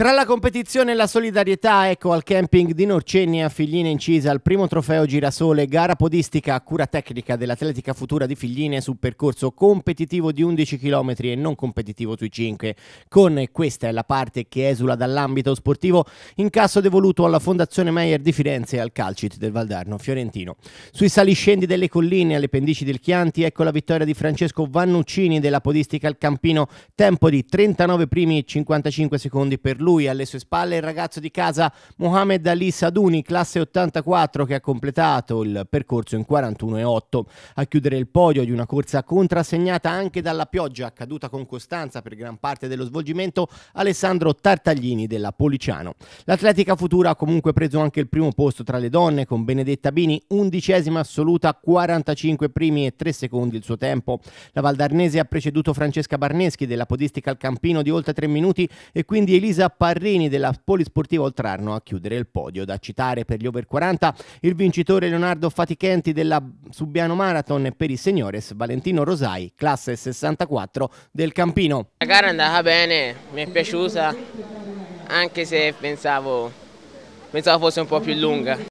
Tra la competizione e la solidarietà, ecco al camping di Norcegna, Figline incisa il primo trofeo Girasole, gara podistica a cura tecnica dell'Atletica Futura di Figline su percorso competitivo di 11 km e non competitivo sui 5. Con questa è la parte che esula dall'ambito sportivo, incasso devoluto alla Fondazione Meyer di Firenze e al Calcit del Valdarno fiorentino. Sui saliscendi delle colline alle pendici del Chianti, ecco la vittoria di Francesco Vannuccini della podistica al Campino, tempo di 39 primi e 55 secondi per lui lui, alle sue spalle il ragazzo di casa Mohamed Ali Saduni, classe 84, che ha completato il percorso in 41,8. A chiudere il podio di una corsa contrassegnata anche dalla pioggia, accaduta con costanza per gran parte dello svolgimento, Alessandro Tartaglini della Policiano. L'atletica futura ha comunque preso anche il primo posto tra le donne, con Benedetta Bini, undicesima assoluta, 45 primi e 3 secondi il suo tempo. La Valdarnese ha preceduto Francesca Barneschi della Podistica al Campino di oltre 3 minuti e quindi Elisa Parrini della Polisportiva Oltrarno a chiudere il podio. Da citare per gli over 40 il vincitore Leonardo Fatichenti della Subiano Marathon e per i seniores Valentino Rosai, classe 64 del Campino. La gara è andata bene, mi è piaciuta, anche se pensavo, pensavo fosse un po' più lunga.